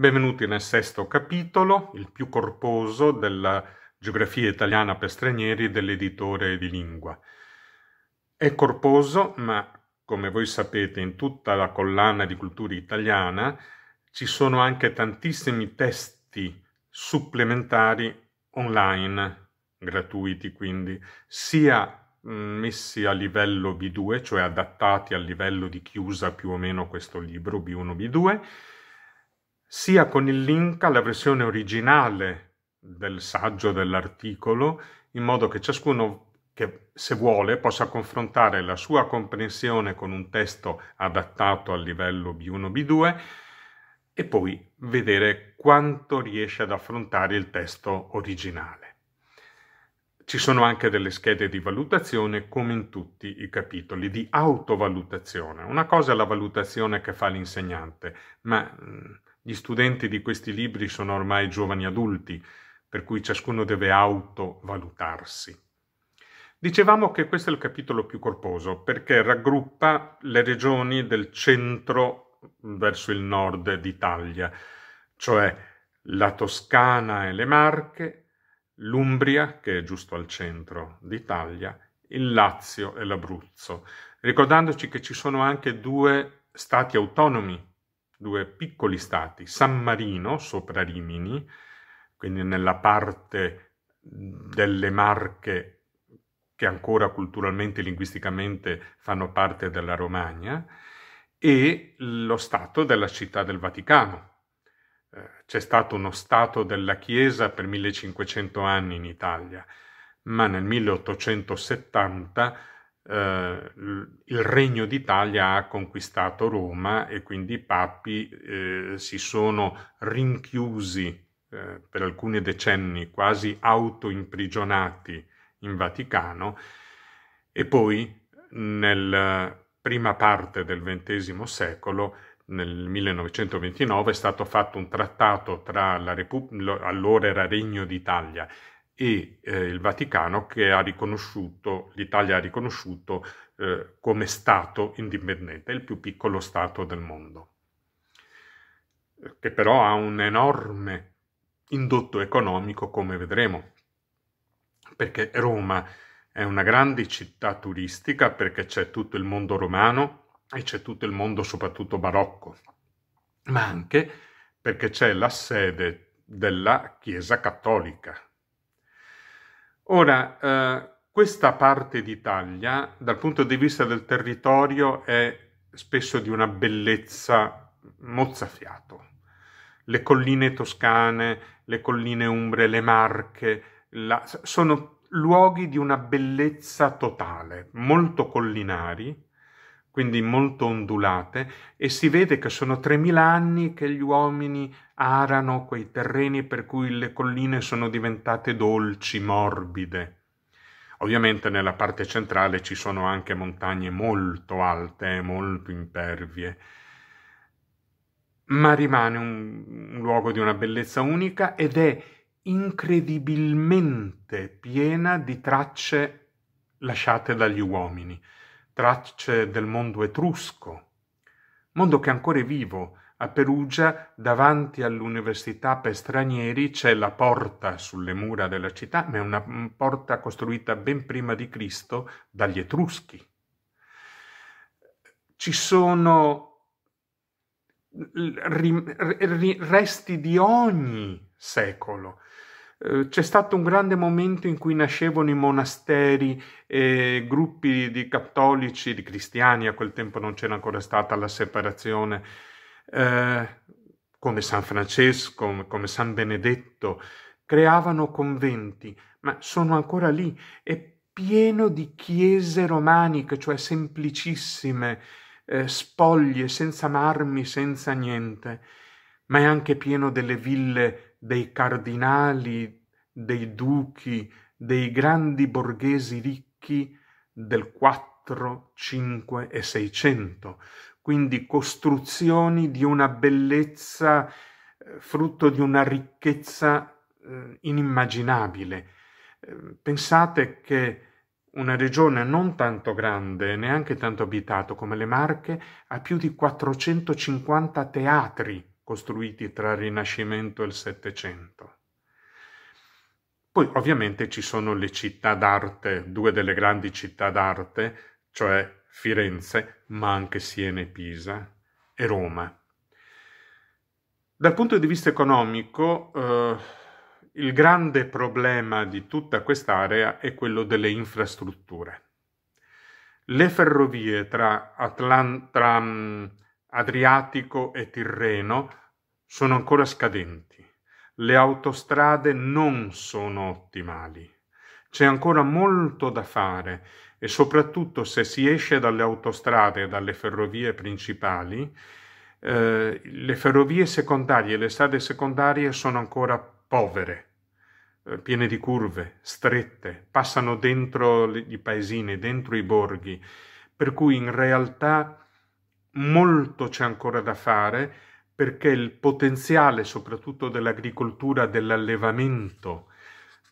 Benvenuti nel sesto capitolo, il più corposo della Geografia italiana per stranieri dell'editore di lingua. È corposo, ma come voi sapete in tutta la collana di cultura italiana ci sono anche tantissimi testi supplementari online, gratuiti quindi, sia mm, messi a livello B2, cioè adattati al livello di chiusa più o meno questo libro B1-B2, sia con il link alla versione originale del saggio dell'articolo, in modo che ciascuno che se vuole possa confrontare la sua comprensione con un testo adattato al livello B1, B2 e poi vedere quanto riesce ad affrontare il testo originale. Ci sono anche delle schede di valutazione, come in tutti i capitoli, di autovalutazione. Una cosa è la valutazione che fa l'insegnante, ma mm, gli studenti di questi libri sono ormai giovani adulti, per cui ciascuno deve autovalutarsi. Dicevamo che questo è il capitolo più corposo perché raggruppa le regioni del centro verso il nord d'Italia, cioè la Toscana e le Marche, l'Umbria, che è giusto al centro d'Italia, il Lazio e l'Abruzzo, ricordandoci che ci sono anche due stati autonomi due piccoli stati, San Marino sopra Rimini, quindi nella parte delle Marche che ancora culturalmente e linguisticamente fanno parte della Romagna, e lo Stato della città del Vaticano. Eh, c'è stato uno Stato della Chiesa per 1500 anni in Italia, ma nel 1870 eh, il Regno d'Italia ha conquistato Roma e quindi i papi eh, si sono rinchiusi eh, per alcuni decenni, quasi autoimprigionati in Vaticano e poi nella eh, prima parte del XX secolo nel 1929 è stato fatto un trattato tra la Repubblica, allora era Regno d'Italia, e eh, il Vaticano che ha riconosciuto, l'Italia ha riconosciuto eh, come Stato indipendente, il più piccolo Stato del mondo, che però ha un enorme indotto economico, come vedremo, perché Roma è una grande città turistica, perché c'è tutto il mondo romano e c'è tutto il mondo soprattutto barocco, ma anche perché c'è la sede della Chiesa Cattolica, Ora, eh, questa parte d'Italia, dal punto di vista del territorio, è spesso di una bellezza mozzafiato. Le colline toscane, le colline umbre, le marche, la, sono luoghi di una bellezza totale, molto collinari, quindi molto ondulate, e si vede che sono 3.000 anni che gli uomini arano quei terreni per cui le colline sono diventate dolci, morbide. Ovviamente nella parte centrale ci sono anche montagne molto alte, molto impervie, ma rimane un, un luogo di una bellezza unica ed è incredibilmente piena di tracce lasciate dagli uomini tracce del mondo etrusco, mondo che ancora è vivo. A Perugia, davanti all'università per stranieri, c'è la porta sulle mura della città, ma è una mm, porta costruita ben prima di Cristo dagli Etruschi. Ci sono resti di ogni secolo. Eh, c'è stato un grande momento in cui nascevano i monasteri e gruppi di cattolici, di cristiani, a quel tempo non c'era ancora stata la separazione, eh, come San Francesco, come San Benedetto, creavano conventi, ma sono ancora lì, è pieno di chiese romaniche, cioè semplicissime, eh, spoglie, senza marmi, senza niente, ma è anche pieno delle ville dei cardinali, dei duchi, dei grandi borghesi ricchi del 4, 5 e 600, quindi costruzioni di una bellezza eh, frutto di una ricchezza eh, inimmaginabile. Ehm, pensate che una regione non tanto grande, neanche tanto abitata come le Marche, ha più di 450 teatri costruiti tra il Rinascimento e il Settecento. Poi ovviamente ci sono le città d'arte, due delle grandi città d'arte, cioè Firenze, ma anche Siena e Pisa e Roma. Dal punto di vista economico, eh, il grande problema di tutta quest'area è quello delle infrastrutture. Le ferrovie tra, Atlant- tra mm, Adriatico e Tirreno sono ancora scadenti. Le autostrade non sono ottimali. C'è ancora molto da fare e soprattutto se si esce dalle autostrade e dalle ferrovie principali, eh, le ferrovie secondarie e le strade secondarie sono ancora povere, eh, piene di curve, strette, passano dentro i paesini, dentro i borghi, per cui in realtà molto c'è ancora da fare perché il potenziale soprattutto dell'agricoltura, dell'allevamento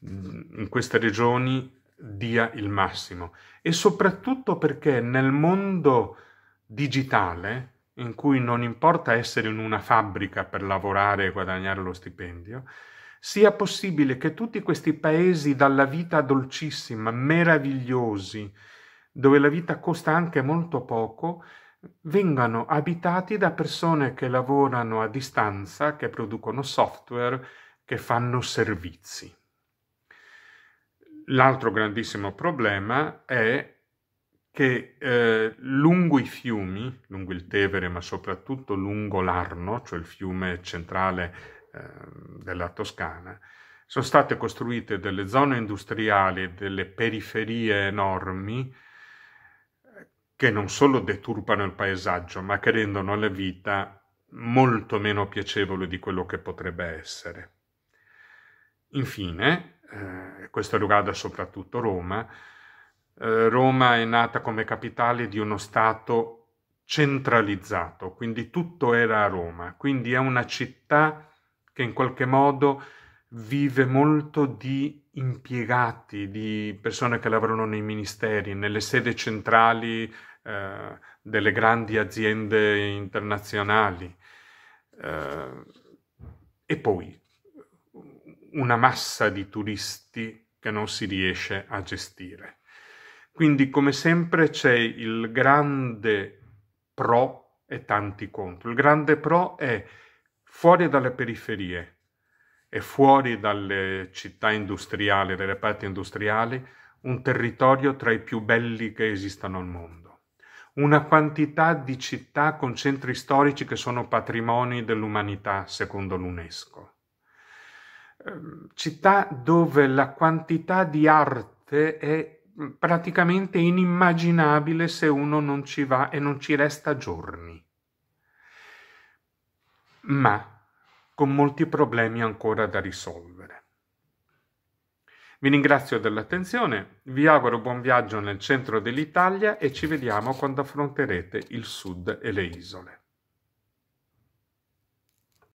mm, in queste regioni dia il massimo e soprattutto perché nel mondo digitale in cui non importa essere in una fabbrica per lavorare e guadagnare lo stipendio, sia possibile che tutti questi paesi dalla vita dolcissima, meravigliosi, dove la vita costa anche molto poco, vengano abitati da persone che lavorano a distanza, che producono software, che fanno servizi. L'altro grandissimo problema è che eh, lungo i fiumi, lungo il Tevere, ma soprattutto lungo l'Arno, cioè il fiume centrale eh, della Toscana, sono state costruite delle zone industriali, e delle periferie enormi che non solo deturpano il paesaggio, ma che rendono la vita molto meno piacevole di quello che potrebbe essere. Infine, eh, questo riguarda soprattutto Roma, eh, Roma è nata come capitale di uno Stato centralizzato, quindi tutto era a Roma, quindi è una città che in qualche modo vive molto di impiegati, di persone che lavorano nei ministeri, nelle sedi centrali eh, delle grandi aziende internazionali eh, e poi una massa di turisti che non si riesce a gestire. Quindi come sempre c'è il grande pro e tanti contro. Il grande pro è fuori dalle periferie e fuori dalle città industriali, dalle parti industriali, un territorio tra i più belli che esistano al mondo una quantità di città con centri storici che sono patrimoni dell'umanità, secondo l'UNESCO. Ehm, città dove la quantità di arte è mm, praticamente inimmaginabile se uno non ci va e non ci resta giorni. Ma con molti problemi ancora da risolvere. Vi ringrazio dell'attenzione, vi auguro buon viaggio nel centro dell'Italia e ci vediamo quando affronterete il sud e le isole.